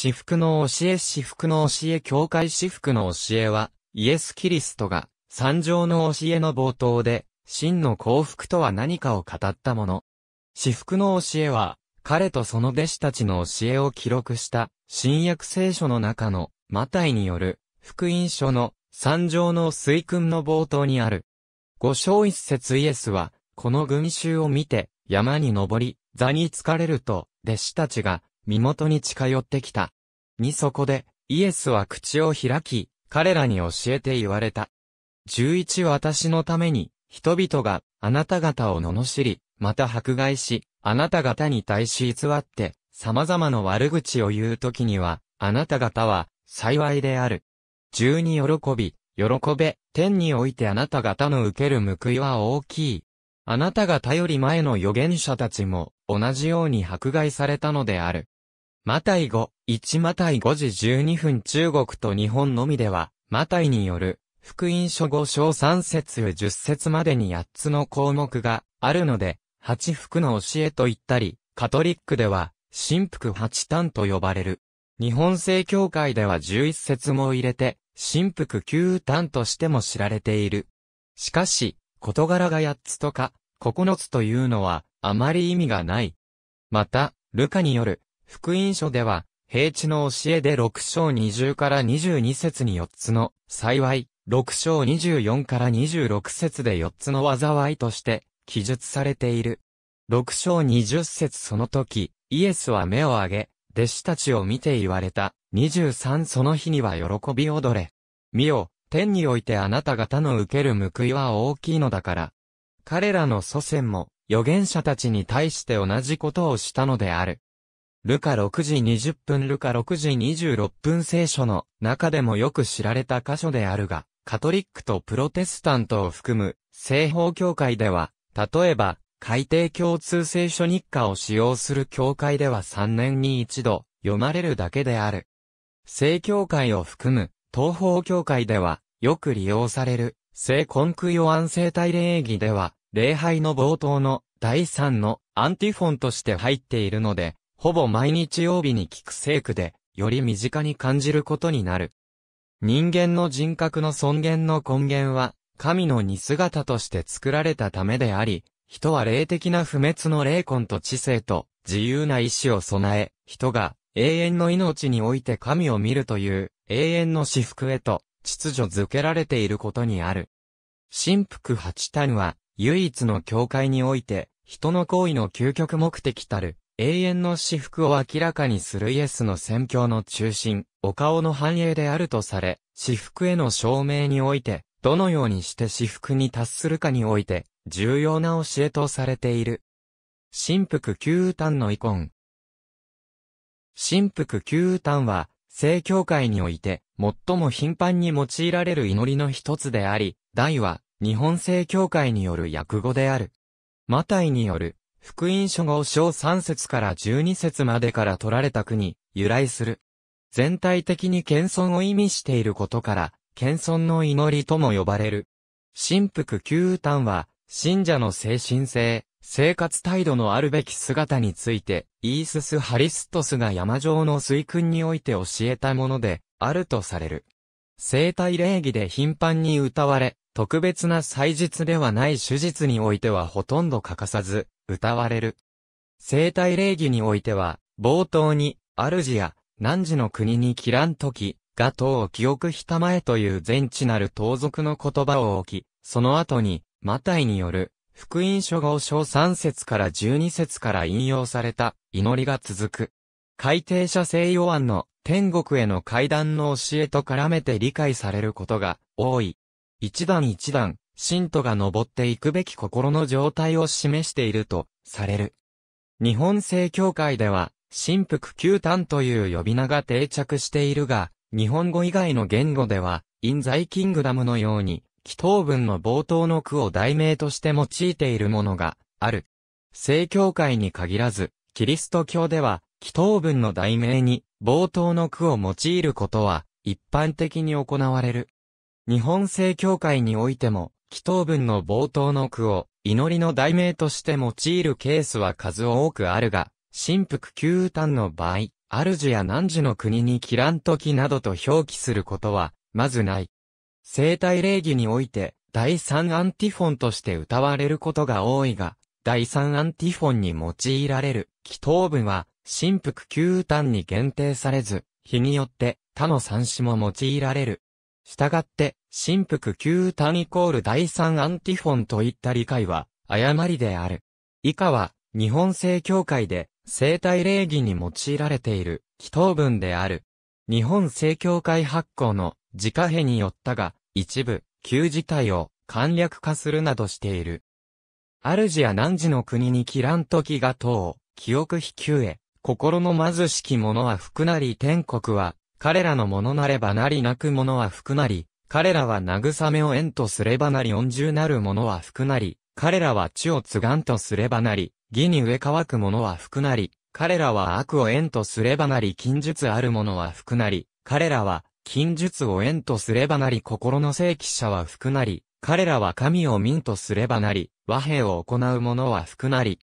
私服の教え私服の教え教会私服の教えは、イエス・キリストが、三条の教えの冒頭で、真の幸福とは何かを語ったもの。私服の教えは、彼とその弟子たちの教えを記録した、新約聖書の中の、マタイによる、福音書の、三条の水訓の冒頭にある。五章一節イエスは、この群衆を見て、山に登り、座に疲れると、弟子たちが、身元に近寄ってきた。にそこで、イエスは口を開き、彼らに教えて言われた。十一私のために、人々があなた方を罵り、また迫害し、あなた方に対し偽って、様々な悪口を言うときには、あなた方は、幸いである。十二喜び、喜べ、天においてあなた方の受ける報いは大きい。あなた方より前の預言者たちも、同じように迫害されたのである。マタイ語、1マタイ5時12分中国と日本のみでは、マタイによる、福音書5章3節10節までに8つの項目があるので、8福の教えと言ったり、カトリックでは、神福8単と呼ばれる。日本正教会では11節も入れて、神福9単としても知られている。しかし、事柄が8つとか、9つというのは、あまり意味がない。また、ルカによる、福音書では、平地の教えで6章20から22節に4つの、幸い、6章24から26節で4つの災いとして、記述されている。6章20節その時、イエスは目を上げ、弟子たちを見て言われた。23その日には喜び踊れ。見よ、天においてあなた方の受ける報いは大きいのだから。彼らの祖先も、預言者たちに対して同じことをしたのである。ルカ6時20分ルカ6時26分聖書の中でもよく知られた箇所であるが、カトリックとプロテスタントを含む西方教会では、例えば、海底共通聖書日課を使用する教会では3年に一度読まれるだけである。聖教会を含む東方教会では、よく利用される聖コンクヨアン聖体礼儀では、礼拝の冒頭の第3のアンティフォンとして入っているので、ほぼ毎日曜日に聞く聖句で、より身近に感じることになる。人間の人格の尊厳の根源は、神の似姿として作られたためであり、人は霊的な不滅の霊魂と知性と自由な意志を備え、人が永遠の命において神を見るという永遠の私服へと秩序づけられていることにある。神福八端は唯一の教会において人の行為の究極目的たる永遠の私服を明らかにするイエスの宣教の中心、お顔の繁栄であるとされ、私服への証明において、どのようにして私服に達するかにおいて、重要な教えとされている。神服旧丹のイコン。神服旧丹は、正教会において、最も頻繁に用いられる祈りの一つであり、大は、日本正教会による訳語である。マタイによる、福音書号章3節から12節までから取られた句に由来する。全体的に謙遜を意味していることから、謙遜の祈りとも呼ばれる。神福旧端は、信者の精神性、生活態度のあるべき姿について、イースス・ハリストスが山上の水訓において教えたもので、あるとされる。生体礼儀で頻繁に歌われ、特別な祭日ではない手術においてはほとんど欠かさず、歌われる。生体礼儀においては、冒頭に、主や、汝の国に切らんとき、が党を記憶ひたまえという全知なる盗賊の言葉を置き、その後に、マタイによる、福音書号章3節から12節から引用された、祈りが続く。改定者聖ヨアンの天国への階段の教えと絡めて理解されることが多い。一段一段、信徒が登っていくべき心の状態を示していると、される。日本正教会では、神福九端という呼び名が定着しているが、日本語以外の言語では、インザイキングダムのように、祈祷文の冒頭の句を題名として用いているものがある。正教会に限らず、キリスト教では、祈祷文の題名に冒頭の句を用いることは一般的に行われる。日本正教会においても祈祷文の冒頭の句を祈りの題名として用いるケースは数多くあるが、神福旧歌の場合、主や汝の国に切らん時などと表記することは、まずない。生体礼儀において、第三アンティフォンとして歌われることが多いが、第三アンティフォンに用いられる祈祷文は、神福旧歌に限定されず、日によって他の三詞も用いられる。したがって、神腹旧単イコール第三アンティフォンといった理解は、誤りである。以下は、日本正教会で、生体礼儀に用いられている、祈祷文である。日本正教会発行の、自家兵によったが、一部、旧事態を、簡略化するなどしている。主や汝の国に切らん時がう。記憶非旧へ、心の貧しき者は福なり天国は、彼らのものなればなりなく者は福なり、彼らは慰めを縁とすればなり恩重なる者は福なり、彼らは地を継がんとすればなり、義に植え乾く者は福なり、彼らは悪を縁とすればなり近術ある者は福なり、彼らは近術を縁とすればなり心の正規者は福なり、彼らは神を民とすればなり、和平を行う者は福なり。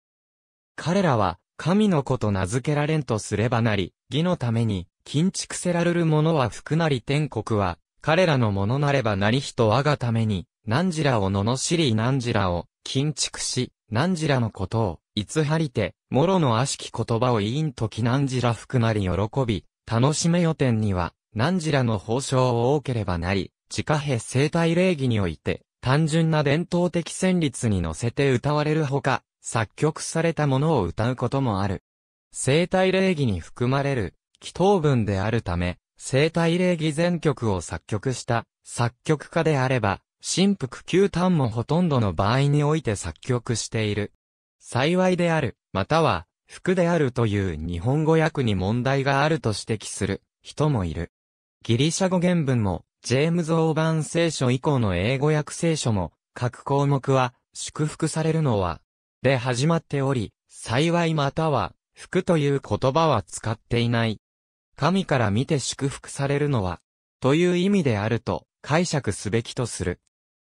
彼らは神の子と名付けられんとすればなり、義のために、金畜せらるる者は福なり天国は、彼らのものなればなり人我がために、何時らを罵り何時らを、禁築し、何時らのことを、いつはりて、もろの悪しき言葉を言いんとき何時ら含まり喜び、楽しめ予定には、何時らの報奨を多ければなり、自家兵生態礼儀において、単純な伝統的旋律に乗せて歌われるほか、作曲されたものを歌うこともある。生態礼儀に含まれる、祈祷文であるため、生体礼儀全曲を作曲した作曲家であれば、新腹9端もほとんどの場合において作曲している。幸いである、または、服であるという日本語訳に問題があると指摘する人もいる。ギリシャ語原文も、ジェームズ・オーバン聖書以降の英語訳聖書も、各項目は、祝福されるのは、で始まっており、幸いまたは、服という言葉は使っていない。神から見て祝福されるのは、という意味であると解釈すべきとする。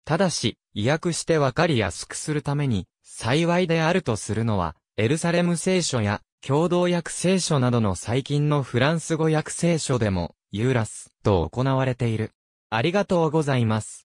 ただし、意訳してわかりやすくするために、幸いであるとするのは、エルサレム聖書や、共同訳聖書などの最近のフランス語訳聖書でも、ユーラスと行われている。ありがとうございます。